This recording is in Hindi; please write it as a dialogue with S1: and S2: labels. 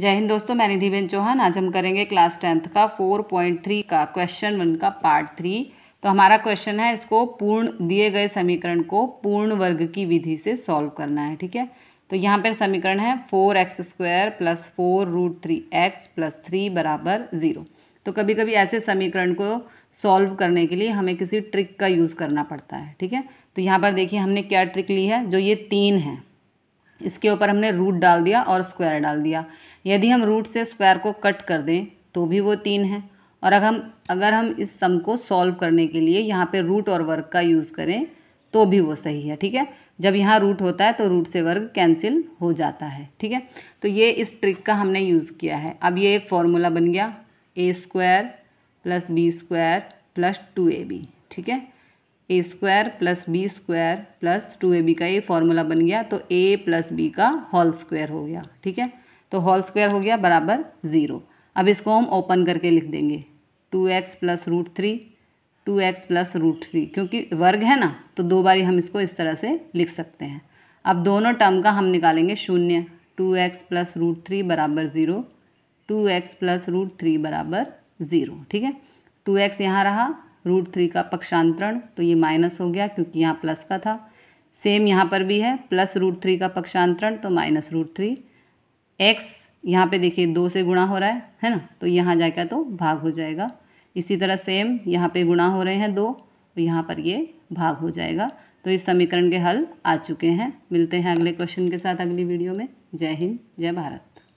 S1: जय हिंद दोस्तों मैं निधि बेन चौहान आज हम करेंगे क्लास टेंथ का फोर पॉइंट थ्री का क्वेश्चन वन का पार्ट थ्री तो हमारा क्वेश्चन है इसको पूर्ण दिए गए समीकरण को पूर्ण वर्ग की विधि से सॉल्व करना है ठीक है तो यहाँ पर समीकरण है four x square plus four root three x plus three बराबर ज़ीरो तो कभी कभी ऐसे समीकरण को सॉल्व करने के लिए हमें किसी ट्रिक का यूज़ करना पड़ता है ठीक है तो यहाँ पर देखिए हमने क्या ट्रिक ली है जो ये तीन है इसके ऊपर हमने रूट डाल दिया और स्क्वायर डाल दिया यदि हम रूट से स्क्वायर को कट कर दें तो भी वो तीन है और अगर हम अगर हम इस सम को सॉल्व करने के लिए यहाँ पे रूट और वर्ग का यूज़ करें तो भी वो सही है ठीक है जब यहाँ रूट होता है तो रूट से वर्ग कैंसिल हो जाता है ठीक है तो ये इस ट्रिक का हमने यूज़ किया है अब ये एक फॉर्मूला बन गया a square plus b square plus two a b ठीक है a square plus b square plus two a b का ये फॉर्मूला बन गया तो ए प्लस बी का होल स्क्वायर हो गया ठीक है तो होल स्क्वायर हो गया बराबर ज़ीरो अब इसको हम ओपन करके लिख देंगे two x plus root three two x plus root three क्योंकि वर्ग है ना तो दो बारी हम इसको इस तरह से लिख सकते हैं अब दोनों टर्म का हम निकालेंगे शून्य two x plus root three बराबर zero two x plus root three बराबर ज़ीरो ठीक है टू एक्स यहाँ रहा रूट थ्री का पक्षांतरण तो ये माइनस हो गया क्योंकि यहाँ प्लस का था सेम यहाँ पर भी है प्लस रूट थ्री का पक्षांतरण तो माइनस रूट थ्री एक्स यहाँ पे देखिए दो से गुणा हो रहा है है ना तो यहाँ जाकर तो भाग हो जाएगा इसी तरह सेम यहाँ पे गुणा हो रहे हैं दो तो यहाँ पर ये भाग हो जाएगा तो इस समीकरण के हल आ चुके हैं मिलते हैं अगले क्वेश्चन के साथ अगली वीडियो में जय हिंद जय भारत